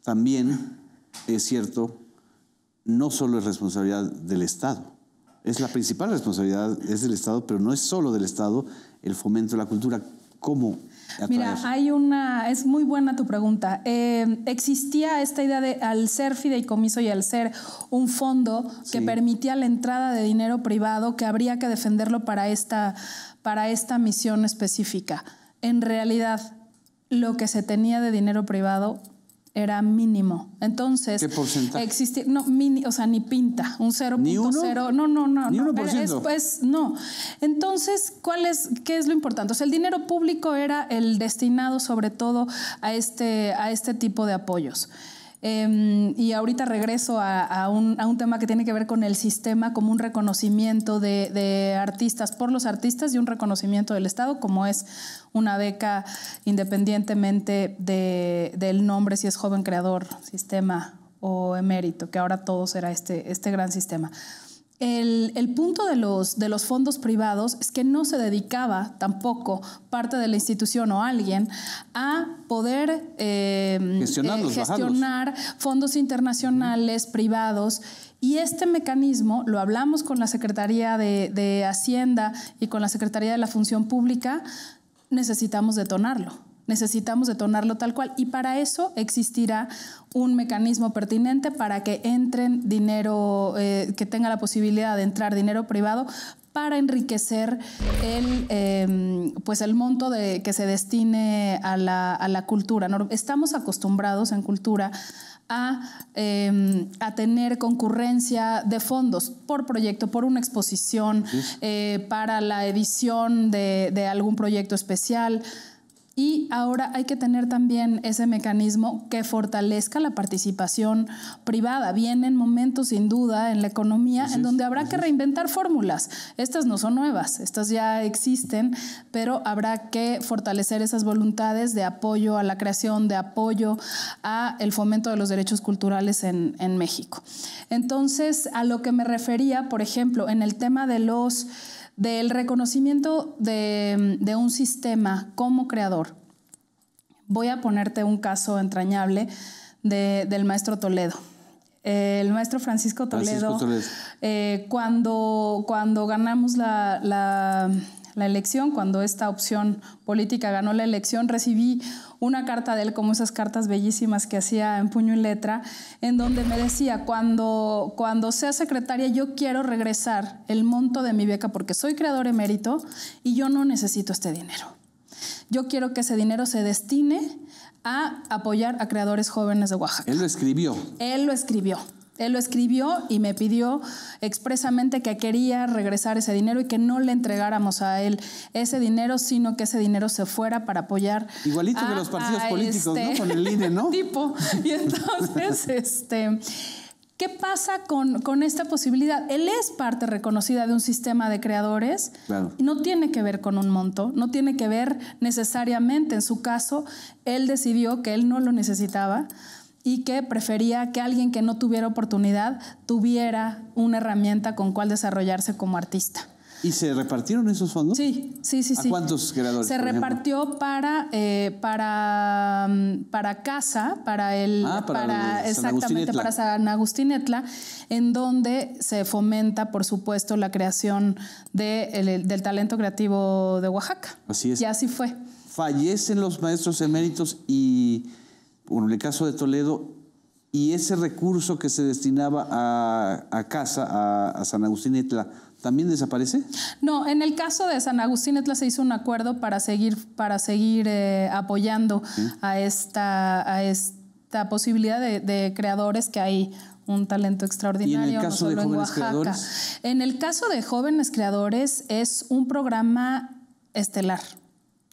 también es cierto, no solo es responsabilidad del Estado, es la principal responsabilidad, es del Estado, pero no es solo del Estado el fomento de la cultura. ¿Cómo? Mira, hay una, es muy buena tu pregunta. Eh, existía esta idea de al ser fideicomiso y al ser un fondo que permitía la entrada de dinero privado que habría que defenderlo para esta, para esta misión específica. En realidad, lo que se tenía de dinero privado era mínimo. Entonces, ¿qué porcentaje? no, mini, o sea, ni pinta, un 0.0, no, no, no, no, pues, no. Entonces, ¿cuál es qué es lo importante? O sea, el dinero público era el destinado sobre todo a este a este tipo de apoyos. Em, y ahorita regreso a, un, tema que tiene que ver con el sistema como un reconocimiento de, artistas por los artistas y un reconocimiento del Estado, como es una beca independientemente del nombre, si es joven creador, sistema o emérito, que ahora todo será este, este gran sistema. El, punto de los, de los fondos privados es que no se dedicaba tampoco parte de la institución o alguien a poder em, eh, gestionar fondos internacionales privados. Y este mecanismo lo hablamos con la Secretaría de Hacienda y con la Secretaría de la Función Pública, necesitamos detonarlo necesitamos detonarlo tal cual y para eso existirá un mecanismo pertinente para que entren dinero, eh, que tenga la posibilidad de entrar dinero privado para enriquecer el, em, pues el monto de, que se destine a la, a la cultura. Estamos acostumbrados en cultura em, a, tener concurrencia de fondos por proyecto, por una exposición, eh, para la edición de, de algún proyecto especial. Y ahora hay que tener también ese mecanismo que fortalezca la participación privada. Vienen momentos, sin duda, en la economía en donde habrá que reinventar fórmulas. Estas no son nuevas, estas ya existen, pero habrá que fortalecer esas voluntades de apoyo a la creación, de apoyo a el fomento de los derechos culturales en México. Entonces, a lo que me refería, por ejemplo, en el tema de los del reconocimiento de, un sistema como creador. Voy a ponerte un caso entrañable del maestro Toledo el maestro Francisco Toledo, eh, cuando, cuando ganamos la, elección, cuando esta opción política ganó la elección, recibí una carta de él, como esas cartas bellísimas que hacía en puño y letra, en donde me decía, cuando, cuando sea secretaria yo quiero regresar el monto de mi beca porque soy creador emérito y yo no necesito este dinero. Yo quiero que ese dinero se destine a apoyar a creadores jóvenes de Oaxaca. Él lo escribió. Él lo escribió. Él lo escribió y me pidió expresamente que quería regresar ese dinero y que no le entregáramos a él ese dinero, sino que ese dinero se fuera para apoyar. Igualito que los partidos políticos, ¿no? Este con el INE, ¿no? Tipo. Y entonces, este, ¿Qué pasa con, con, esta posibilidad? Él es parte reconocida de un sistema de creadores. No tiene que ver con un monto, no tiene que ver necesariamente. En su caso, él decidió que él no lo necesitaba y que prefería que alguien que no tuviera oportunidad tuviera una herramienta con cual desarrollarse como artista. ¿Y se repartieron esos fondos? Sí, sí, sí. ¿A sí. cuántos creadores? Se repartió para, eh, para, mm, para Casa, para el. Ah, para, Exactamente, para San Agustín Etla, en donde se fomenta, por supuesto, la creación del talento creativo de Oaxaca. Así es. Y así fue. Fallecen los maestros eméritos y bueno, en el caso de Toledo, y ese recurso que se destinaba a, casa, a, San Agustín Etla, ¿también desaparece? No, en el caso de San Agustín Etla se hizo un acuerdo para seguir, para seguir eh, apoyando a, esta, a esta posibilidad de, creadores que hay un talento extraordinario. en el caso de jóvenes creadores? En el caso de jóvenes creadores es un programa estelar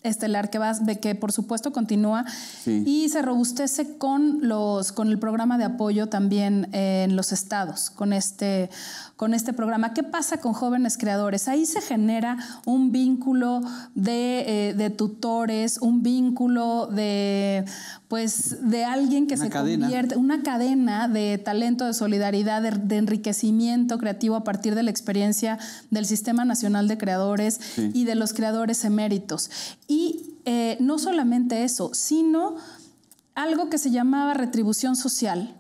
estelar que vas, de que por supuesto continúa y se robustece con los con el programa de apoyo también en los estados, con este con este programa. ¿Qué pasa con jóvenes creadores? Ahí se genera un vínculo de, eh, de tutores, un vínculo de pues de alguien que se convierte, una cadena de talento, de solidaridad, de, enriquecimiento creativo a partir de la experiencia del Sistema Nacional de Creadores y de los creadores eméritos. Y eh, no solamente eso, sino algo que se llamaba retribución social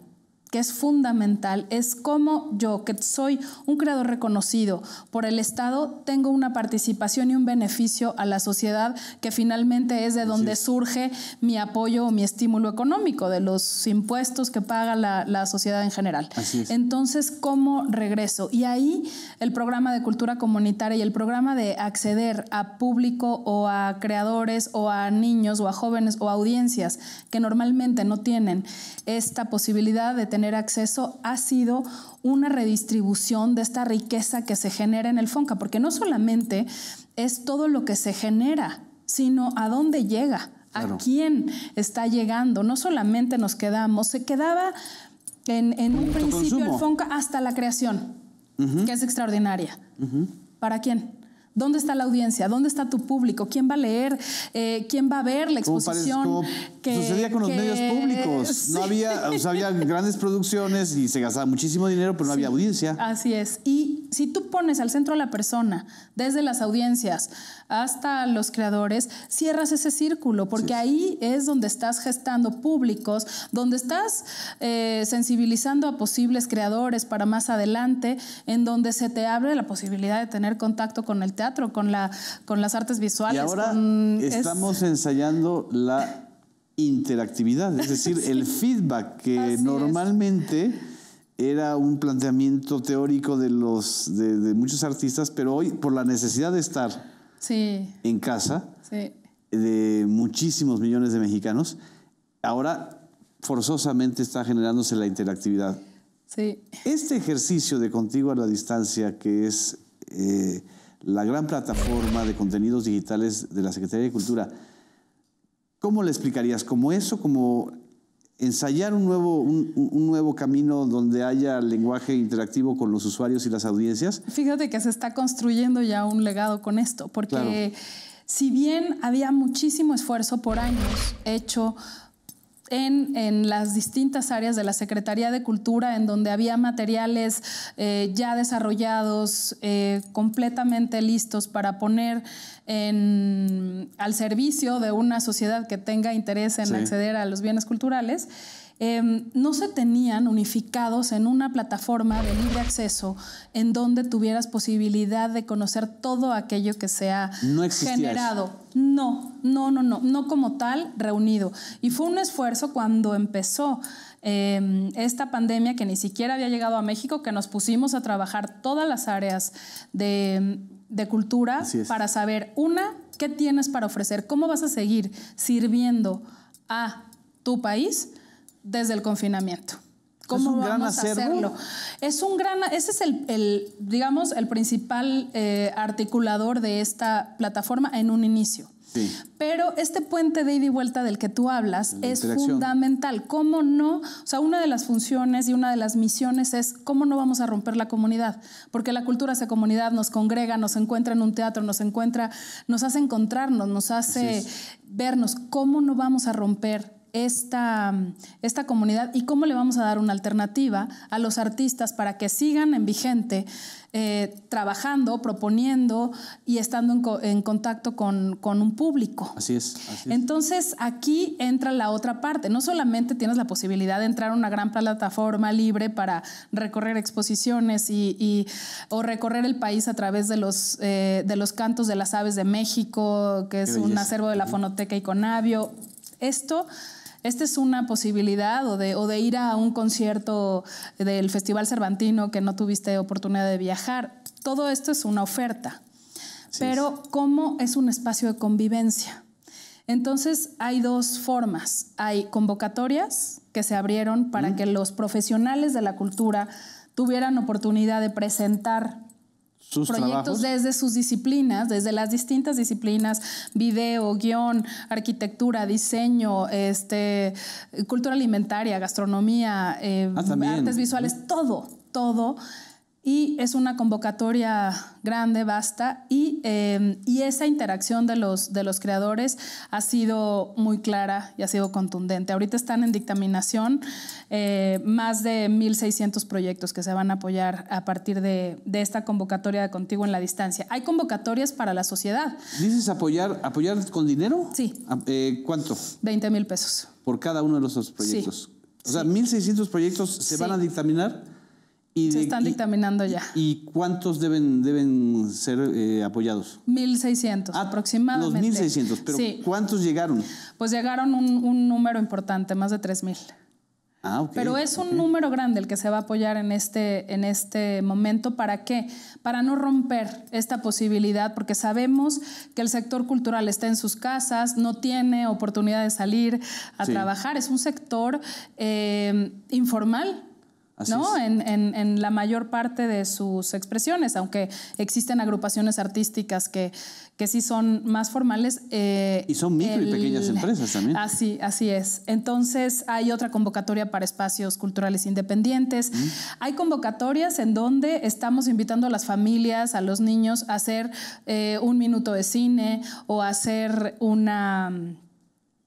es fundamental es como yo, que soy un creador reconocido por el Estado, tengo una participación y un beneficio a la sociedad que finalmente es de donde surge mi apoyo o mi estímulo económico, de los impuestos que paga la, la sociedad en general. Entonces, ¿cómo regreso? Y ahí el programa de cultura comunitaria y el programa de acceder a público o a creadores o a niños o a jóvenes o a audiencias que normalmente no tienen esta posibilidad de tener acceso ha sido una redistribución de esta riqueza que se genera en el FONCA, porque no solamente es todo lo que se genera, sino a dónde llega, a quién está llegando. No solamente nos quedamos, se quedaba en, un principio el FONCA hasta la creación, que es extraordinaria. ¿Para quién? ¿Dónde está la audiencia? ¿Dónde está tu público? ¿Quién va a leer? Eh, ¿Quién va a ver la exposición? sucedía con los medios públicos. No había, grandes producciones y se gastaba muchísimo dinero, pero no había audiencia. Así es. Y si tú pones al centro a la persona, desde las audiencias, hasta los creadores, cierras ese círculo, porque ahí es donde estás gestando públicos, donde estás eh, sensibilizando a posibles creadores para más adelante, en donde se te abre la posibilidad de tener contacto con el teatro, con, la, con las artes visuales. Y ahora estamos ensayando la interactividad, es decir, el feedback que normalmente... era un planteamiento teórico de, los, de, muchos artistas, pero hoy por la necesidad de estar en casa de muchísimos millones de mexicanos, ahora forzosamente está generándose la interactividad. Este ejercicio de Contigo a la Distancia, que es eh, la gran plataforma de contenidos digitales de la Secretaría de Cultura, ¿cómo le explicarías? cómo eso? ¿Como ensayar un nuevo, un, nuevo camino donde haya lenguaje interactivo con los usuarios y las audiencias. Fíjate que se está construyendo ya un legado con esto, porque si bien había muchísimo esfuerzo por años hecho en, las distintas áreas de la Secretaría de Cultura, en donde había materiales eh, ya desarrollados, eh, completamente listos para poner al servicio de una sociedad que tenga interés en acceder a los bienes culturales. Em, no se tenían unificados en una plataforma de libre acceso en donde tuvieras posibilidad de conocer todo aquello que se ha generado. No, no, no, no, no como tal reunido. Y fue un esfuerzo cuando empezó em, esta pandemia que ni siquiera había llegado a México, que nos pusimos a trabajar todas las áreas de, de cultura para saber, una, qué tienes para ofrecer, cómo vas a seguir sirviendo a tu país desde el confinamiento. ¿Cómo vamos a hacerlo? Es un gran, ese es el, digamos, el principal eh, articulador de esta plataforma en un inicio. Sí. Pero este puente de ida y vuelta del que tú hablas es fundamental. ¿Cómo no? O sea, una de las funciones y una de las misiones es cómo no vamos a romper la comunidad, porque la cultura hace comunidad, nos congrega, nos encuentra en un teatro, nos encuentra, nos hace encontrarnos, nos hace vernos. ¿Cómo no vamos a romper esta, esta comunidad y cómo le vamos a dar una alternativa a los artistas para que sigan en vigente eh, trabajando, proponiendo y estando en, contacto con, un público. Así es, Entonces aquí entra la otra parte. No solamente tienes la posibilidad de entrar a una gran plataforma libre para recorrer exposiciones y, o recorrer el país a través de los, eh, de los cantos de las aves de México, que es un acervo de la fonoteca y conabio Esto esta es una posibilidad o de, ir a un concierto del Festival Cervantino que no tuviste oportunidad de viajar. Todo esto es una oferta, pero ¿cómo es un espacio de convivencia? Entonces hay dos formas. Hay convocatorias que se abrieron para que los profesionales de la cultura tuvieran oportunidad de presentar proyectos desde sus disciplinas, desde las distintas disciplinas, video, guión, arquitectura, diseño, este, cultura alimentaria, gastronomía, eh, ah, artes visuales, todo, todo y es una convocatoria grande, vasta, em, y, esa interacción de los, de los creadores ha sido muy clara y ha sido contundente. Ahorita están en dictaminación eh, más de 1.600 proyectos que se van a apoyar a partir de, esta convocatoria de Contigo en la Distancia. Hay convocatorias para la sociedad. ¿Dices apoyar, apoyar con dinero? Sí. Ah, eh, ¿Cuánto? 20 mil pesos. Por cada uno de los proyectos. O sea, 1.600 proyectos se van a dictaminar. Se están dictaminando ya. ¿Y cuántos deben, deben ser eh, apoyados? 1.600 ah, aproximadamente. Los 1.600, pero ¿cuántos llegaron? Pues llegaron un, número importante, más de 3.000. Ah, okay, Pero es un número grande el que se va a apoyar en este, en este momento. ¿Para qué? Para no romper esta posibilidad, porque sabemos que el sector cultural está en sus casas, no tiene oportunidad de salir a trabajar. Es un sector eh, informal ¿no? En, la mayor parte de sus expresiones, aunque existen agrupaciones artísticas que, que sí son más formales. Eh, y son micro y pequeñas empresas también. Así, así es. Entonces hay otra convocatoria para espacios culturales independientes. Hay convocatorias en donde estamos invitando a las familias, a los niños a hacer eh, un minuto de cine o a hacer una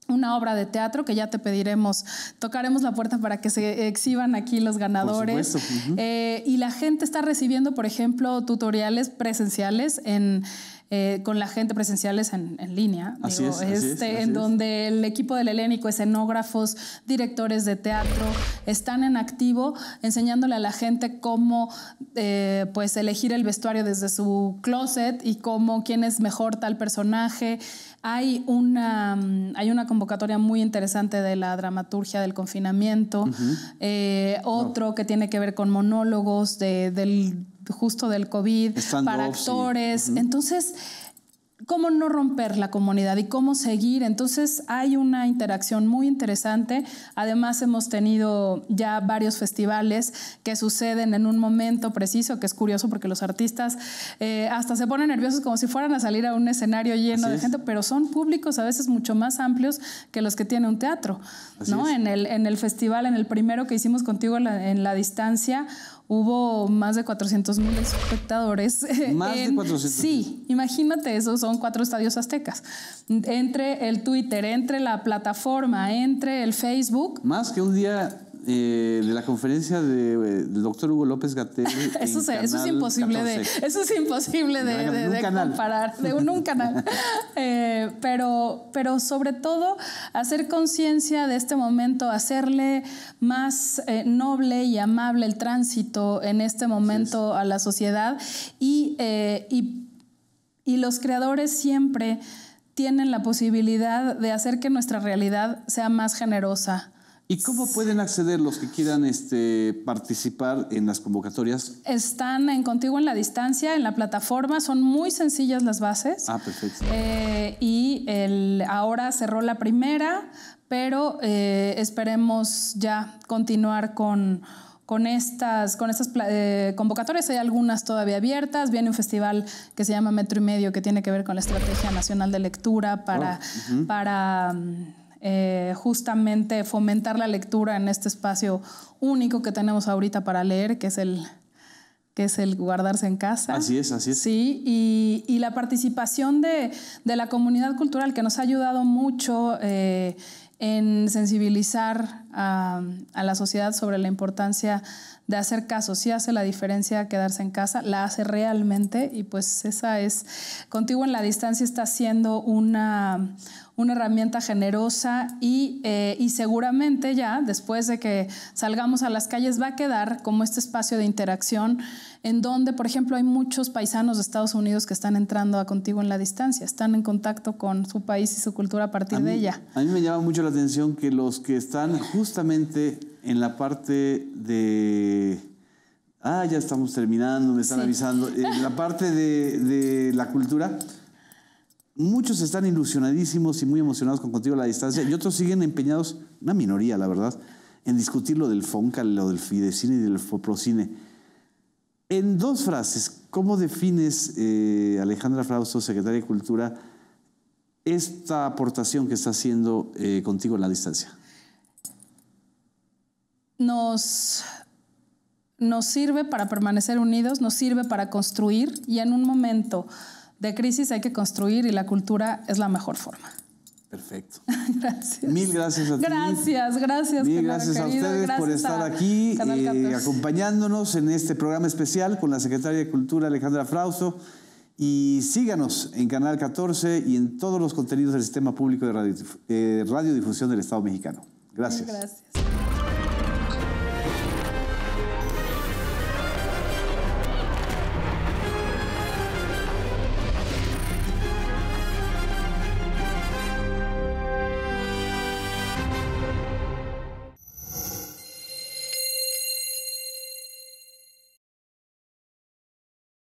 una obra de teatro que ya te pediremos, tocaremos la puerta para que se exhiban aquí los ganadores. Eh, y la gente está recibiendo, por ejemplo, tutoriales presenciales en... Eh, con la gente presenciales en, línea, este, en donde el equipo del helénico, escenógrafos, directores de teatro, están en activo enseñándole a la gente cómo eh, pues elegir el vestuario desde su closet y cómo quién es mejor tal personaje hay una, mm, hay una convocatoria muy interesante de la dramaturgia del confinamiento, eh, otro que tiene que ver con monólogos de, del, justo del COVID, para actores. Entonces cómo no romper la comunidad y cómo seguir. Entonces hay una interacción muy interesante. Además hemos tenido ya varios festivales que suceden en un momento preciso, que es curioso porque los artistas eh, hasta se ponen nerviosos como si fueran a salir a un escenario lleno de gente, pero son públicos a veces mucho más amplios que los que tiene un teatro. En, el, en el festival, en el primero que hicimos contigo en la distancia, hubo más de 400 mil espectadores. Más de 400 Sí, imagínate, esos son cuatro estadios aztecas. Entre el Twitter, entre la plataforma, entre el Facebook. Más que un día eh, de la conferencia de, eh, del doctor Hugo López gatell eso, eso, es imposible de, eso es imposible de, comparar, de un, canal. Eh, pero, pero sobre todo, hacer conciencia de este momento, hacerle más noble y amable el tránsito en este momento a la sociedad y los creadores siempre tienen la posibilidad de hacer que nuestra realidad sea más generosa, ¿Y cómo pueden acceder los que quieran este, participar en las convocatorias? Están en Contigo en la Distancia, en la plataforma, son muy sencillas las bases. Ah, perfecto. Eh, y ahora cerró la primera, pero eh, esperemos ya continuar con, con estas, con estas eh, convocatorias. Hay algunas todavía abiertas. Viene un festival que se llama Metro y Medio, que tiene que ver con la Estrategia Nacional de Lectura para, oh, para mm, eh, justamente fomentar la lectura en este espacio único que tenemos ahorita para leer, que es el, que es el guardarse en casa. Así es, así es. Sí, y, la participación de, la comunidad cultural que nos ha ayudado mucho eh, en sensibilizar a, a, la sociedad sobre la importancia de hacer caso. Sí hace la diferencia quedarse en casa, la hace realmente y pues esa es, contigo en la distancia está siendo una una herramienta generosa eh, y, seguramente ya después de que salgamos a las calles va a quedar como este espacio de interacción en donde, por ejemplo, hay muchos paisanos de Estados Unidos que están entrando a contigo en la distancia, están en contacto con su país y su cultura a partir de ella. A mí me llama mucho la atención que los que están justamente en la parte de... Ah, ya estamos terminando, me están avisando. En la parte de, de la cultura, Muchos están ilusionadísimos y muy emocionados con Contigo a la Distancia y otros siguen empeñados, una minoría, la verdad, en discutir lo del Fonca, lo del Fidecine y del Foprocine. En dos frases, ¿cómo defines, eh, Alejandra Frausto, secretaria de Cultura, esta aportación que está haciendo eh, Contigo a la Distancia? nos sirve para permanecer unidos, nos sirve para construir y en un momento de crisis hay que construir y la cultura es la mejor forma. Perfecto. gracias. Mil gracias a ti. Gracias, gracias. Mil gracias a ustedes por estar aquí eh, acompañándonos en este programa especial con la secretaria de Cultura Alejandra Frausto. Y síganos en Canal 14 y en todos los contenidos del Sistema Público de eh, Radiodifusión del Estado Mexicano. Gracias. Gracias.